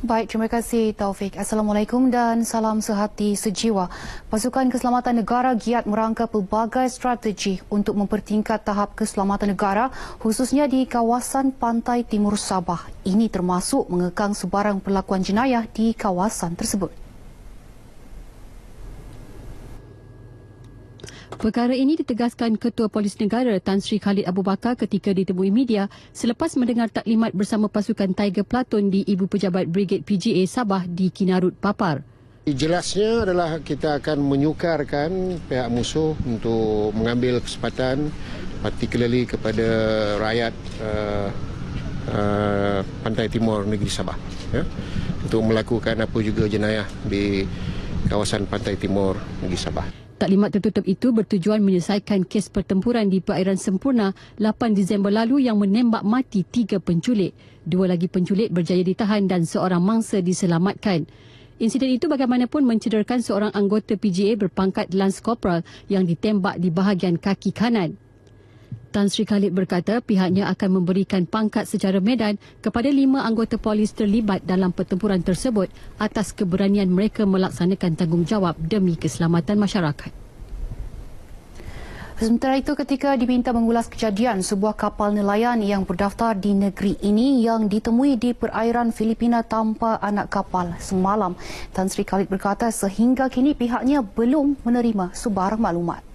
Baik, terima kasih Taufik. Assalamualaikum dan salam sehati sejiwa. Pasukan Keselamatan Negara giat merangka pelbagai strategi untuk mempertingkat tahap keselamatan negara khususnya di kawasan pantai timur Sabah. Ini termasuk mengekang sebarang perlakuan jenayah di kawasan tersebut. Perkara ini ditegaskan Ketua Polis Negara Tan Sri Khalid Abu Bakar ketika ditemui media selepas mendengar taklimat bersama pasukan Tiger Platon di Ibu Pejabat Brigade PGA Sabah di Kinarut Papar. Jelasnya adalah kita akan menyukarkan pihak musuh untuk mengambil kesempatan particularly kepada rakyat uh, uh, Pantai Timur Negeri Sabah ya, untuk melakukan apa juga jenayah di kawasan Pantai Timur Negeri Sabah. Taklimat tertutup itu bertujuan menyelesaikan kes pertempuran di perairan sempurna 8 Disember lalu yang menembak mati tiga penculik. Dua lagi penculik berjaya ditahan dan seorang mangsa diselamatkan. Insiden itu bagaimanapun mencederakan seorang anggota PGA berpangkat Lance Corporal yang ditembak di bahagian kaki kanan. Tan Sri Khalid berkata pihaknya akan memberikan pangkat secara medan kepada lima anggota polis terlibat dalam pertempuran tersebut atas keberanian mereka melaksanakan tanggungjawab demi keselamatan masyarakat. Sementara itu ketika diminta mengulas kejadian sebuah kapal nelayan yang berdaftar di negeri ini yang ditemui di perairan Filipina tanpa anak kapal semalam, Tan Sri Khalid berkata sehingga kini pihaknya belum menerima sebarang maklumat.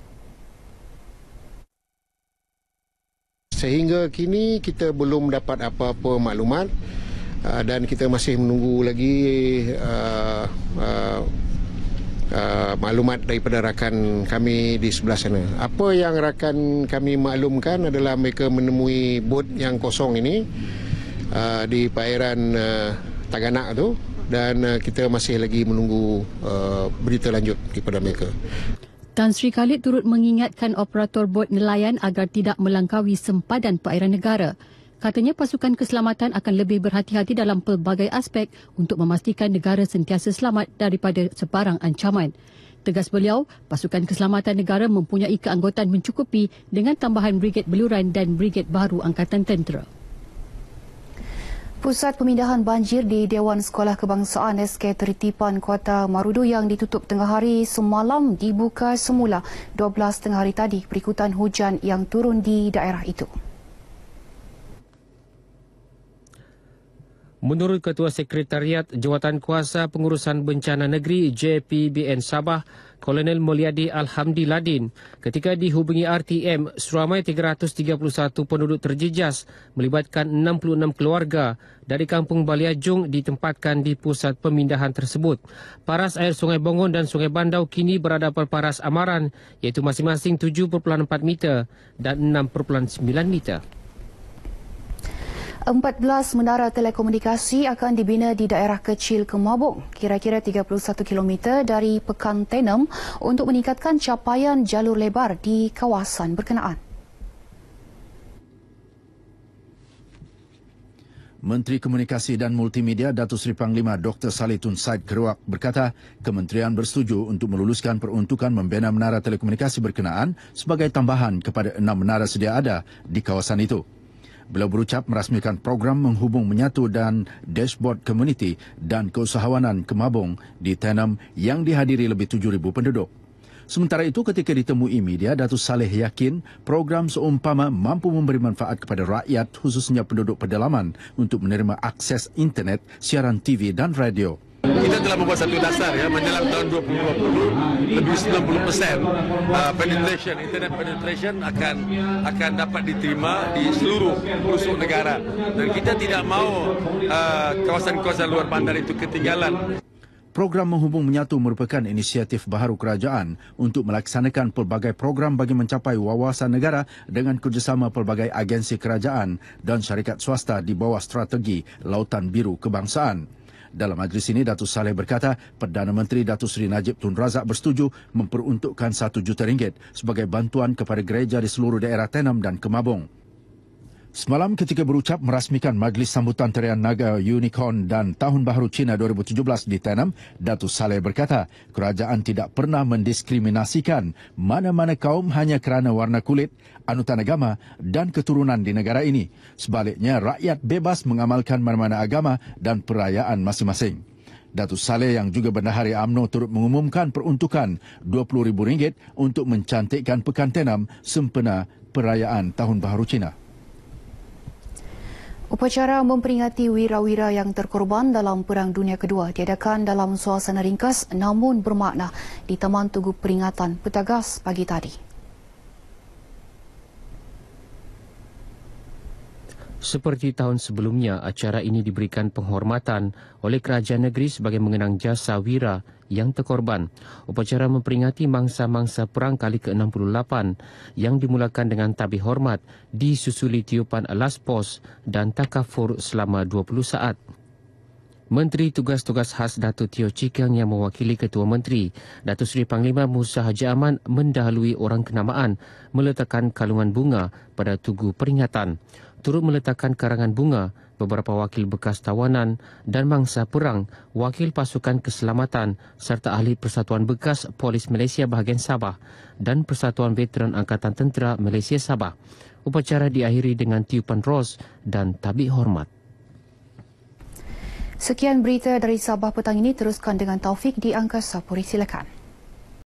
Sehingga kini kita belum dapat apa-apa maklumat ah, dan kita masih menunggu lagi uh, uh, uh, maklumat daripada rakan kami di sebelah sana. Apa yang rakan kami maklumkan adalah mereka menemui bot yang kosong ini uh, di perairan uh, Taganak tu dan uh, kita masih lagi menunggu uh, berita lanjut daripada mereka. Tan Sri Khalid turut mengingatkan operator bot nelayan agar tidak melangkaui sempadan perairan negara. Katanya pasukan keselamatan akan lebih berhati-hati dalam pelbagai aspek untuk memastikan negara sentiasa selamat daripada sebarang ancaman. Tegas beliau, pasukan keselamatan negara mempunyai keanggotaan mencukupi dengan tambahan briged Beluran dan briged Baru Angkatan Tentera. Pusat pemindahan banjir di Dewan Sekolah Kebangsaan SK Teritipan Kota Marudu yang ditutup tengah hari semalam dibuka semula 12 tengah hari tadi berikutan hujan yang turun di daerah itu. Menurut Ketua Sekretariat Jawatan Kuasa Pengurusan Bencana Negeri JPBN Sabah, Kolonel Mulyadi Alhamdi Ladin, ketika dihubungi RTM, seramai 331 penduduk terjejas melibatkan 66 keluarga dari Kampung Baliajung ditempatkan di pusat pemindahan tersebut. Paras air Sungai Bongon dan Sungai Bandau kini berada perparas amaran iaitu masing-masing 7.4 meter dan 6.9 meter. 14 menara telekomunikasi akan dibina di daerah kecil Kemabung, kira-kira 31 km dari Pekan Tenem untuk meningkatkan capaian jalur lebar di kawasan berkenaan. Menteri Komunikasi dan Multimedia Datuk Seri Panglima Dr. Salitun Said Keruak berkata, kementerian bersetuju untuk meluluskan peruntukan membina menara telekomunikasi berkenaan sebagai tambahan kepada enam menara sedia ada di kawasan itu. Beliau berucap merasmikan program menghubung menyatu dan dashboard komuniti dan keusahawanan Kemabung di Tenam yang dihadiri lebih 7,000 penduduk. Sementara itu ketika ditemui media, Datuk Saleh yakin program seumpama mampu memberi manfaat kepada rakyat khususnya penduduk pedalaman untuk menerima akses internet, siaran TV dan radio kita telah membuat satu dasar ya menjelang tahun 2020 lebih 90% uh, penetration internet penetration akan akan dapat diterima di seluruh pelosok negara dan kita tidak mahu uh, kawasan-kawasan luar bandar itu ketinggalan Program Menghubung Menyatu merupakan inisiatif baharu kerajaan untuk melaksanakan pelbagai program bagi mencapai wawasan negara dengan kerjasama pelbagai agensi kerajaan dan syarikat swasta di bawah strategi Lautan Biru Kebangsaan. Dalam majlis ini, Datuk Saleh berkata, Perdana Menteri Datuk Seri Najib Tun Razak bersetuju memperuntukkan RM1 juta ringgit sebagai bantuan kepada gereja di seluruh daerah Tenam dan Kemabung. Semalam ketika berucap merasmikan Majlis Sambutan Tarian Naga Unicorn dan Tahun Baharu Cina 2017 di Tenam, Datu Saleh berkata, kerajaan tidak pernah mendiskriminasikan mana-mana kaum hanya kerana warna kulit, anutan agama dan keturunan di negara ini. Sebaliknya, rakyat bebas mengamalkan mana-mana agama dan perayaan masing-masing. Datu Saleh yang juga bendahari AMNO turut mengumumkan peruntukan RM20,000 untuk mencantikkan pekan Tenam sempena perayaan Tahun Baharu Cina. Upacara memperingati wira-wira yang terkorban dalam Perang Dunia Kedua diadakan dalam suasana ringkas namun bermakna di Taman Tugu Peringatan Petagas pagi tadi. Seperti tahun sebelumnya, acara ini diberikan penghormatan oleh Kerajaan Negeri sebagai mengenang jasa wira yang terkorban. Upacara memperingati mangsa-mangsa perang kali ke-68 yang dimulakan dengan tabih hormat disusuli tiupan alas pos dan takafur selama 20 saat. Menteri Tugas-Tugas Khas Datu Tio Cikang yang mewakili Ketua Menteri, Datu Seri Panglima Musa Haji Aman mendahului orang kenamaan meletakkan kalungan bunga pada tugu peringatan. Turut meletakkan karangan bunga beberapa wakil bekas tawanan dan mangsa perang, wakil pasukan keselamatan serta ahli Persatuan Bekas Polis Malaysia Bahagian Sabah dan Persatuan Veteran Angkatan Tentera Malaysia Sabah. Upacara diakhiri dengan tiupan ros dan tabik hormat. Sekian berita dari Sabah petang ini. Teruskan dengan Taufik di Angkasa Puri. Silakan.